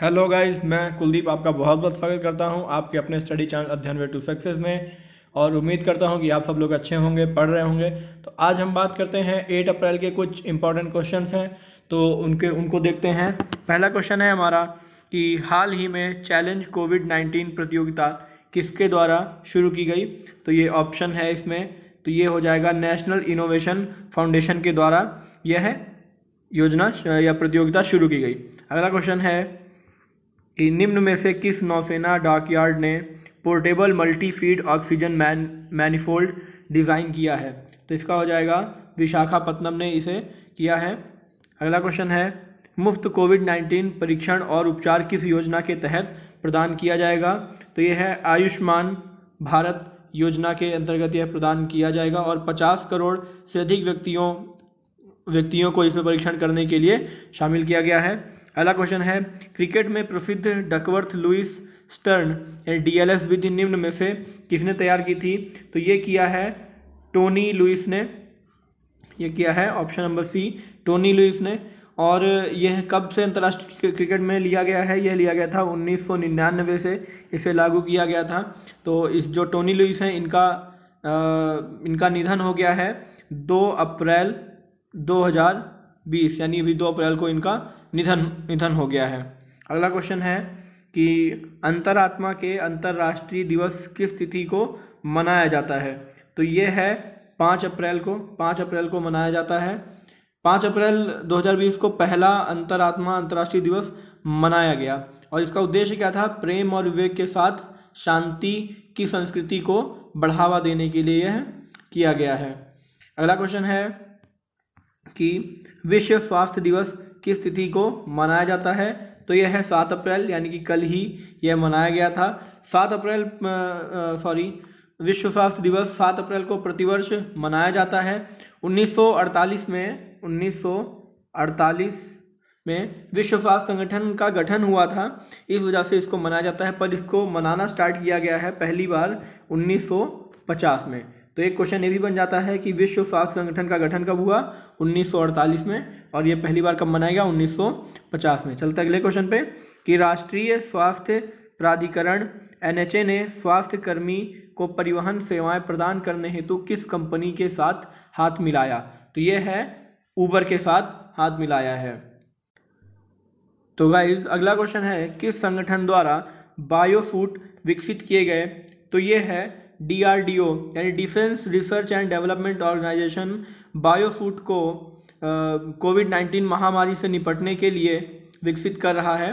hello guys मैं कुलदीप आपका बहुत बहुत स्वागत करता हूं आपके अपने स्टडी चैनल अध्ययन वे टू सक्सेस में और उम्मीद करता हूं कि आप सब लोग अच्छे होंगे पढ़ रहे होंगे तो आज हम बात करते हैं एट अप्रैल के कुछ इंपॉर्टेंट क्वेश्चन हैं तो उनके उनको देखते हैं पहला क्वेश्चन है हमारा कि हाल ही में चैलेंज कोविड नाइन्टीन प्रतियोगिता किसके द्वारा शुरू की गई तो ये ऑप्शन है इसमें तो ये हो जाएगा नेशनल इनोवेशन फाउंडेशन के द्वारा यह योजना या प्रतियोगिता शुरू की गई अगला क्वेश्चन है कि निम्न में से किस नौसेना डॉकयार्ड ने portable multi feed oxygen man manifold design किया है तो इसका हो जाएगा विशाखापत्नम ने इसे किया है अगला क्वेश्चन है मुफ्त कोविड नाइन्टीन परीक्षण और उपचार किस योजना के तहत प्रदान किया जाएगा तो यह है आयुष्मान भारत योजना के अंतर्गत यह प्रदान किया जाएगा और 50 करोड़ से अधिक व्यक्तियों व्यक्तियों को इसमें परीक्षण करने के लिए शामिल किया गया है अगला क्वेश्चन है क्रिकेट में प्रसिद्ध डकवर्थ लुइस स्टर्न यानी डीएलएस विधि निम्न में से किसने तैयार की थी तो ये किया है टोनी लुइस ने ये किया है option number C Tony Lewis ने और यह कब से अंतर्राष्ट्रीय क्रिकेट में लिया गया है यह लिया गया था 1999 से इसे लागू किया गया था तो इस जो टोनी लुइस हैं इनका आ, इनका निधन हो गया है 2 अप्रैल 2020 यानी अभी 2 अप्रैल को इनका निधन निधन हो गया है अगला क्वेश्चन है कि अंतरात्मा के अंतर्राष्ट्रीय दिवस किस तिथि को मनाया जाता है तो ये है पाँच अप्रैल को पाँच अप्रैल को मनाया जाता है पाँच अप्रैल 2020 को पहला अंतरात्मा अंतर्राष्ट्रीय दिवस मनाया गया और इसका उद्देश्य क्या था प्रेम और विवेक के साथ शांति की संस्कृति को बढ़ावा देने के लिए यह किया गया है अगला क्वेश्चन है कि विश्व स्वास्थ्य दिवस किस तिथि को मनाया जाता है तो यह है सात अप्रैल यानी कि कल ही यह मनाया गया था सात अप्रैल सॉरी विश्व स्वास्थ्य दिवस सात अप्रैल को प्रतिवर्ष मनाया जाता है 1948 में 1948 में विश्व स्वास्थ्य संगठन का गठन हुआ था इस वजह से इसको मनाया जाता है पर इसको मनाना स्टार्ट किया गया है पहली बार 1950 में तो एक क्वेश्चन ये भी बन जाता है कि विश्व स्वास्थ्य संगठन का गठन कब हुआ 1948 में और ये पहली बार कब मनाया गया 1950 में चलते अगले क्वेश्चन पे कि राष्ट्रीय स्वास्थ्य प्राधिकरण एन ने स्वास्थ्य कर्मी को परिवहन सेवाएं प्रदान करने हेतु किस कंपनी के साथ हाथ मिलाया तो ये है ऊबर के साथ हाथ मिलाया है तो गाइज अगला क्वेश्चन है किस संगठन द्वारा बायोफूट विकसित किए गए तो ये है डी यानी defence research and development organisation biofood को कोविड नाइन्टीन महामारी से निपटने के लिए विकसित कर रहा है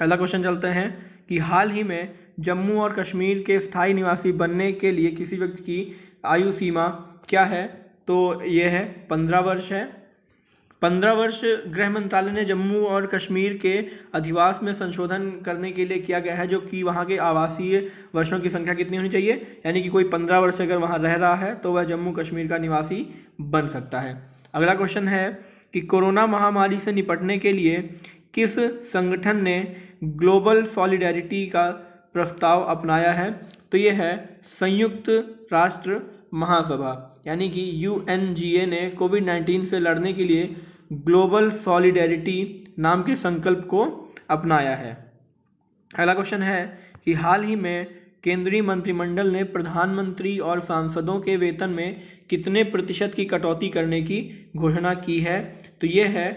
अगला क्वेश्चन चलते हैं कि हाल ही में जम्मू और कश्मीर के स्थायी निवासी बनने के लिए किसी व्यक्ति की आयु सीमा क्या है तो ये है पंद्रह वर्ष है पंद्रह वर्ष गृह मंत्रालय ने जम्मू और कश्मीर के अधिवास में संशोधन करने के लिए किया गया है जो कि वहाँ के आवासीय वर्षों की संख्या कितनी होनी चाहिए यानी कि कोई पंद्रह वर्ष अगर वहाँ रह रहा है तो वह जम्मू कश्मीर का निवासी बन सकता है अगला क्वेश्चन है कि कोरोना महामारी से निपटने के लिए किस संगठन ने ग्लोबल सॉलिडेरिटी का प्रस्ताव अपनाया है तो ये है संयुक्त राष्ट्र महासभा यानी कि यू ने कोविड नाइन्टीन से लड़ने के लिए ग्लोबल सॉलिडेरिटी नाम के संकल्प को अपनाया है अगला क्वेश्चन है कि हाल ही में केंद्रीय मंत्रिमंडल ने प्रधानमंत्री और सांसदों के वेतन में कितने प्रतिशत की कटौती करने की घोषणा की है तो यह है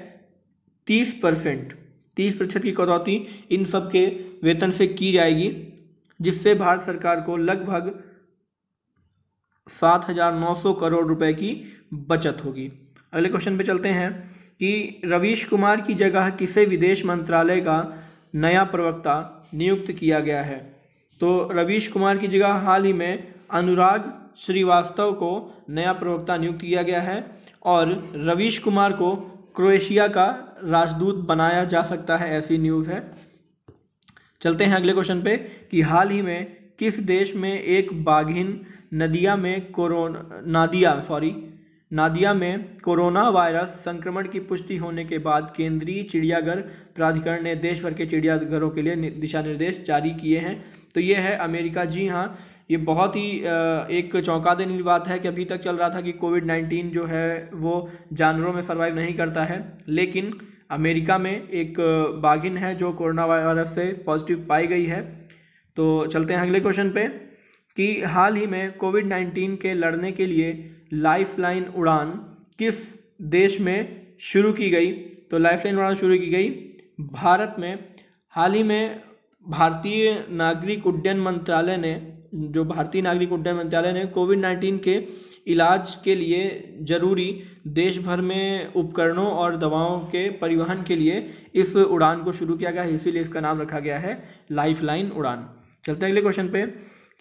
तीस परसेंट तीस प्रतिशत की कटौती इन सब के वेतन से की जाएगी जिससे भारत सरकार को लगभग सात हजार नौ सौ करोड़ रुपए की बचत होगी अगले क्वेश्चन पे चलते हैं कि रवीश कुमार की जगह किसे विदेश मंत्रालय का नया प्रवक्ता नियुक्त किया गया है तो रवीश कुमार की जगह हाल ही में अनुराग श्रीवास्तव को नया प्रवक्ता नियुक्त किया गया है और रवीश कुमार को क्रोएशिया का राजदूत बनाया जा सकता है ऐसी न्यूज़ है चलते हैं अगले क्वेश्चन पे कि हाल ही में किस देश में एक बाघिन नदिया में कोरोना नादिया सॉरी नादिया में कोरोना वायरस संक्रमण की पुष्टि होने के बाद केंद्रीय चिड़ियाघर प्राधिकरण ने देश भर के चिड़ियाघरों के लिए दिशा निर्देश जारी किए हैं तो ये है अमेरिका जी हाँ ये बहुत ही एक चौंका देने की बात है कि अभी तक चल रहा था कि कोविड नाइन्टीन जो है वो जानवरों में सर्वाइव नहीं करता है लेकिन अमेरिका में एक बाघिन है जो कोरोना वायरस से पॉजिटिव पाई गई है तो चलते हैं अगले क्वेश्चन पे कि हाल ही में कोविड नाइन्टीन के लड़ने के लिए लाइफलाइन उड़ान किस देश में शुरू की गई तो लाइफलाइन उड़ान शुरू की गई भारत में हाल ही में भारतीय नागरिक उड्डयन मंत्रालय ने जो भारतीय नागरिक उड्डयन मंत्रालय ने कोविड नाइन्टीन के इलाज के लिए जरूरी देश भर में उपकरणों और दवाओं के परिवहन के लिए इस उड़ान को शुरू किया गया है इसीलिए इसका नाम रखा गया है लाइफलाइन उड़ान चलते हैं अगले क्वेश्चन पे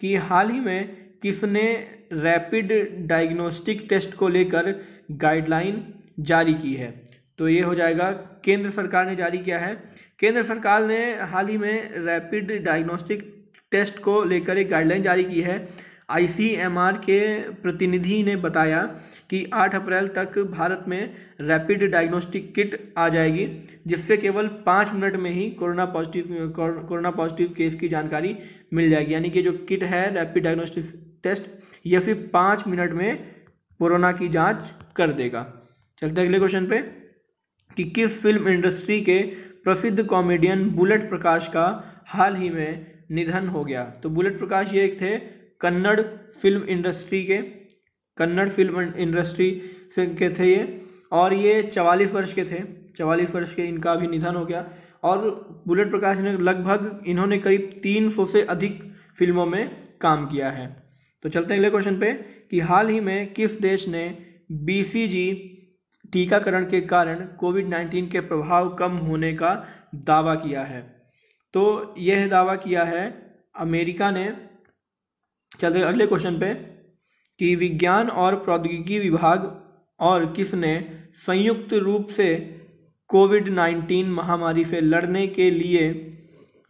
कि हाल ही में किसने रैपिड डायग्नोस्टिक टेस्ट को लेकर गाइडलाइन जारी की है तो ये हो जाएगा केंद्र सरकार ने जारी किया है केंद्र सरकार ने हाल ही में रैपिड डायग्नोस्टिक टेस्ट को लेकर एक गाइडलाइन जारी की है आईसीएमआर के प्रतिनिधि ने बताया कि 8 अप्रैल तक भारत में रैपिड डायग्नोस्टिक किट आ जाएगी जिससे केवल पाँच मिनट में ही corona positive corona positive case की जानकारी मिल जाएगी यानी कि जो किट है रैपिड डायग्नोस्टिक टेस्ट ये सिर्फ पाँच मिनट में कोरोना की जांच कर देगा चलते अगले क्वेश्चन पे कि किस फिल्म इंडस्ट्री के प्रसिद्ध कॉमेडियन बुलेट प्रकाश का हाल ही में निधन हो गया तो बुलेट प्रकाश ये एक थे कन्नड़ फिल्म इंडस्ट्री के कन्नड़ फिल्म इंडस्ट्री से के थे ये और ये चवालीस वर्ष के थे चवालीस वर्ष के इनका भी निधन हो गया और बुलेट प्रकाश ने लगभग इन्होंने करीब तीन सौ से अधिक फिल्मों में काम किया है तो चलते हैं अगले क्वेश्चन पे कि हाल ही में किस देश ने बीसीजी टीकाकरण के कारण कोविड नाइन्टीन के प्रभाव कम होने का दावा किया है तो यह दावा किया है अमेरिका ने चलते अगले क्वेश्चन पे कि विज्ञान और प्रौद्योगिकी विभाग और किसने संयुक्त रूप से कोविड नाइन्टीन महामारी से लड़ने के लिए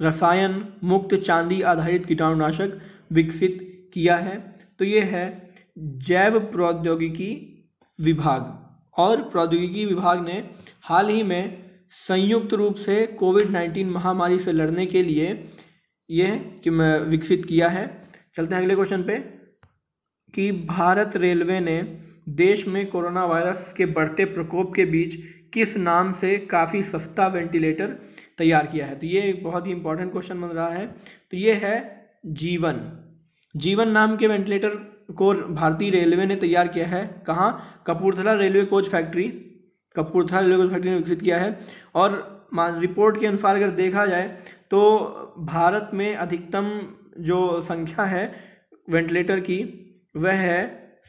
रसायन मुक्त चांदी आधारित कीटाणुनाशक विकसित किया है तो ये है जैव प्रौद्योगिकी विभाग और प्रौद्योगिकी विभाग ने हाल ही में संयुक्त रूप से कोविड नाइन्टीन महामारी से लड़ने के लिए यह कि विकसित किया है चलते हैं अगले क्वेश्चन पे कि भारत रेलवे ने देश में कोरोना वायरस के बढ़ते प्रकोप के बीच किस नाम से काफ़ी सस्ता वेंटिलेटर तैयार किया है तो ये एक बहुत ही इंपॉर्टेंट क्वेश्चन बन रहा है तो ये है जीवन जीवन नाम के वेंटिलेटर को भारतीय रेलवे ने तैयार किया है कहाँ Kapurthala railway coach factory Kapurthala railway coach factory ने विकसित किया है और रिपोर्ट के अनुसार अगर देखा जाए तो भारत में अधिकतम जो संख्या है वेंटिलेटर की वह है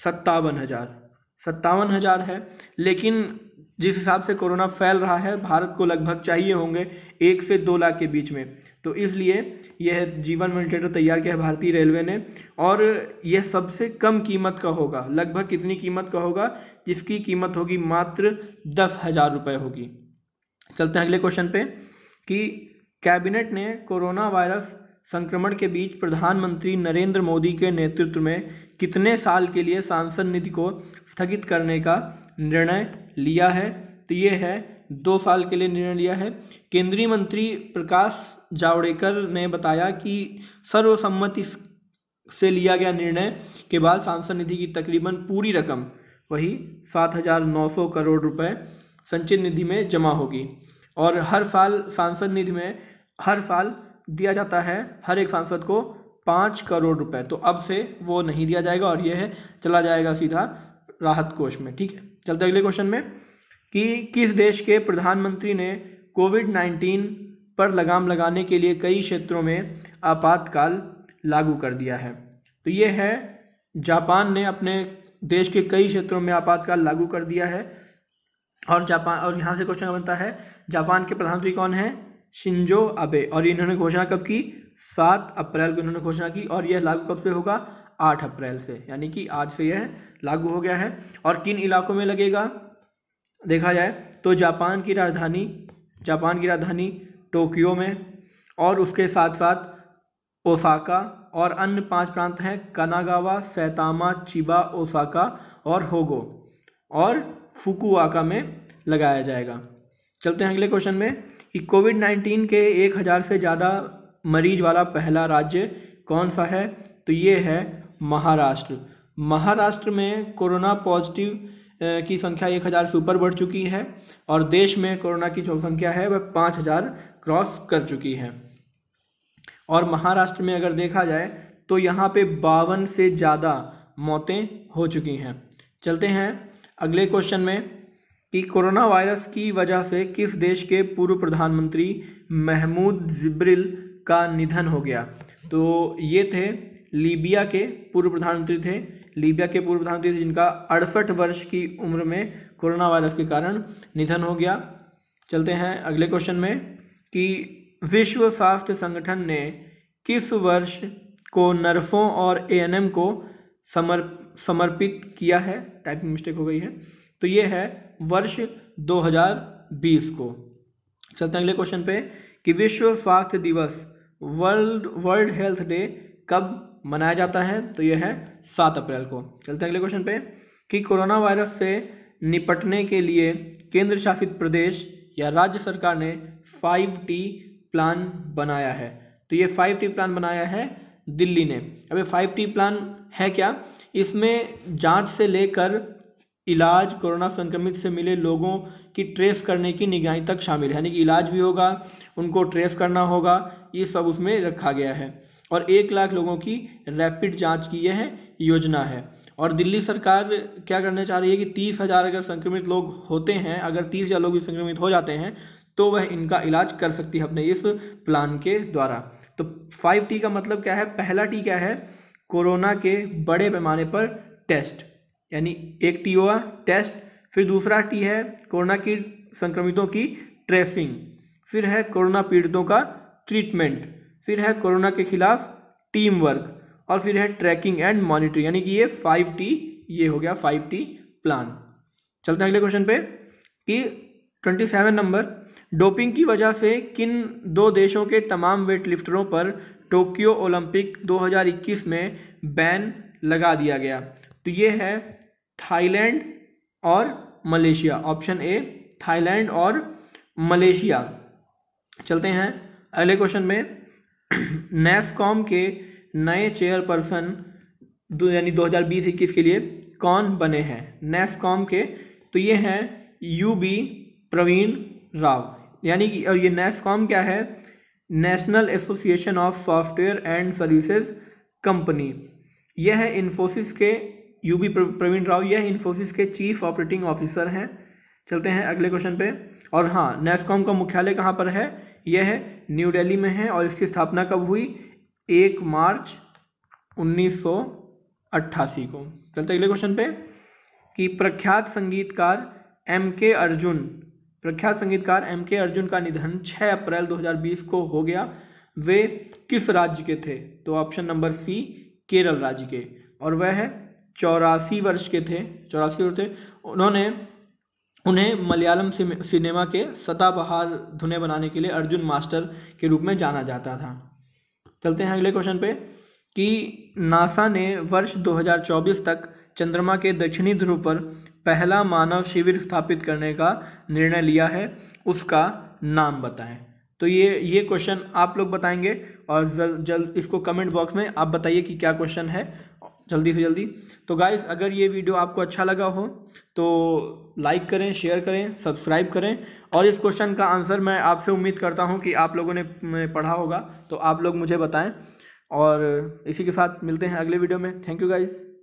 सत्तावन हज़ार सत्तावन हज़ार है लेकिन जिस हिसाब से कोरोना फैल रहा है भारत को लगभग चाहिए होंगे एक से दो लाख के बीच में तो इसलिए यह जीवन वेंटिलेटर तैयार किया है भारतीय रेलवे ने और यह सबसे कम कीमत का होगा लगभग कितनी कीमत का होगा जिसकी कीमत होगी मात्र दस हज़ार रुपये होगी चलते हैं अगले क्वेश्चन पे कि कैबिनेट ने कोरोना वायरस संक्रमण के बीच प्रधानमंत्री नरेंद्र मोदी के नेतृत्व में कितने साल के लिए सांसद निधि को स्थगित करने का निर्णय लिया है तो ये है दो साल के लिए निर्णय लिया है केंद्रीय मंत्री प्रकाश जावड़ेकर ने बताया कि सर्वसम्मति से लिया गया निर्णय के बाद सांसद निधि की तकरीबन पूरी रकम वही सात हजार नौ सौ करोड़ रुपए संचित निधि में जमा होगी और हर साल सांसद निधि में हर साल दिया जाता है हर एक सांसद को पाँच करोड़ रुपए तो अब से वो नहीं दिया जाएगा और यह चला जाएगा सीधा राहत कोष में ठीक है चलते अगले क्वेश्चन में कि किस देश के प्रधानमंत्री ने कोविड नाइन्टीन पर लगाम लगाने के लिए कई क्षेत्रों में आपातकाल लागू कर दिया है तो ये है जापान ने अपने देश के कई क्षेत्रों में आपातकाल लागू कर दिया है और जापान और यहाँ से क्वेश्चन बनता है जापान के प्रधानमंत्री कौन है शिंजो अबे और इन्होंने घोषणा कब की सात अप्रैल को इन्होंने घोषणा की और यह लागू कब से होगा आठ अप्रैल से यानी कि आज से यह लागू हो गया है और किन इलाकों में लगेगा देखा जाए तो जापान की राजधानी जापान की राजधानी टोक्यो में और उसके साथ साथ ओसाका और अन्य पांच प्रांत हैं कनागावा सैतामा चिबा ओसाका और होगो और फुकुआका में लगाया जाएगा चलते हैं अगले क्वेश्चन में कि कोविड नाइन्टीन के एक हज़ार से ज़्यादा मरीज वाला पहला राज्य कौन सा है तो ये है महाराष्ट्र महाराष्ट्र में कोरोना पॉजिटिव की संख्या एक हज़ार से ऊपर बढ़ चुकी है और देश में कोरोना की जो संख्या है वह पाँच हज़ार क्रॉस कर चुकी है और महाराष्ट्र में अगर देखा जाए तो यहाँ पे बावन से ज़्यादा मौतें हो चुकी हैं चलते हैं अगले क्वेश्चन में कि कोरोना वायरस की वजह से किस देश के पूर्व प्रधानमंत्री महमूद जिब्रिल का निधन हो गया तो ये थे लीबिया के पूर्व प्रधानमंत्री थे लीबिया के पूर्व प्रधानमंत्री थे जिनका अड़सठ वर्ष की उम्र में कोरोना वायरस के कारण निधन हो गया चलते हैं अगले क्वेश्चन में कि विश्व स्वास्थ्य संगठन ने किस वर्ष को नर्सों और ए को समर् समर्पित किया है टाइपिंग मिस्टेक हो गई है तो ये है वर्ष 2020 को चलते हैं अगले क्वेश्चन पे कि विश्व स्वास्थ्य दिवस वर्ल्ड वर्ल्ड हेल्थ डे कब मनाया जाता है तो यह है सात अप्रैल को चलते हैं अगले क्वेश्चन पे कि कोरोना वायरस से निपटने के लिए केंद्र शासित प्रदेश या राज्य सरकार ने फाइव टी प्लान बनाया है तो ये फाइव टी प्लान बनाया है दिल्ली ने अब ये फाइव टी प्लान है क्या इसमें जांच से लेकर इलाज कोरोना संक्रमित से मिले लोगों की ट्रेस करने की निगरानी तक शामिल है यानी कि इलाज भी होगा उनको ट्रेस करना होगा ये सब उसमें रखा गया है और एक लाख लोगों की रैपिड जांच की यह योजना है और दिल्ली सरकार क्या करना चाह रही है कि तीस हज़ार अगर संक्रमित लोग होते हैं अगर तीस हज़ार लोग भी संक्रमित हो जाते हैं तो वह इनका इलाज कर सकती है अपने इस प्लान के द्वारा तो फाइव टी का मतलब क्या है पहला टी क्या है कोरोना के बड़े पैमाने पर टेस्ट यानी एक टी हुआ टेस्ट फिर दूसरा टी है कोरोना की संक्रमितों की ट्रेसिंग फिर है कोरोना पीड़ितों का ट्रीटमेंट फिर है कोरोना के खिलाफ टीम वर्क और फिर है ट्रैकिंग एंड मॉनिटरिंग यानी कि ये फाइव टी ये हो गया फाइव टी प्लान चलते हैं अगले क्वेश्चन पे कि ट्वेंटी सेवन नंबर डोपिंग की वजह से किन दो देशों के तमाम वेट लिफ्टरों पर टोक्यो ओलंपिक 2021 में बैन लगा दिया गया तो ये है थाईलैंड और मलेशिया ऑप्शन ए थाईलैंड और मलेशिया चलते हैं अगले क्वेश्चन में नैसकॉम के नए चेयरपर्सन यानी 2020 इक्कीस के लिए कौन बने हैं नैसकॉम के तो ये हैं यू बी प्रवीण राव यानी कि और ये नैसकॉम क्या है national association of software and services company यह है इन्फोसिस के यू बी प्रवीण राव यह इन्फोसिस के चीफ ऑपरेटिंग ऑफिसर हैं चलते हैं अगले क्वेश्चन पे और हाँ नेस्कॉम का मुख्यालय कहाँ पर है यह है न्यू दिल्ली में है और इसकी स्थापना कब हुई एक मार्च 1988 को चलते अगले क्वेश्चन पे कि प्रख्यात संगीतकार एम के अर्जुन प्रख्यात संगीतकार एम के अर्जुन का निधन 6 अप्रैल 2020 को हो गया वे किस राज्य के थे तो ऑप्शन नंबर सी केरल राज्य के और वह चौरासी वर्ष के थे चौरासी वर्ष थे उन्होंने उन्हें मलयालम सिनेमा के सदाबहार धुने बनाने के लिए अर्जुन मास्टर के रूप में जाना जाता था चलते हैं अगले क्वेश्चन पे कि नासा ने वर्ष 2024 तक चंद्रमा के दक्षिणी ध्रुव पर पहला मानव शिविर स्थापित करने का निर्णय लिया है उसका नाम बताएं तो ये ये क्वेश्चन आप लोग बताएंगे और जल्द जल्द इसको कमेंट बॉक्स में आप बताइए कि क्या क्वेश्चन है जल्दी से जल्दी तो गाइज़ अगर ये वीडियो आपको अच्छा लगा हो तो लाइक करें शेयर करें सब्सक्राइब करें और इस क्वेश्चन का आंसर मैं आपसे उम्मीद करता हूँ कि आप लोगों ने पढ़ा होगा तो आप लोग मुझे बताएं और इसी के साथ मिलते हैं अगले वीडियो में थैंक यू गाइज़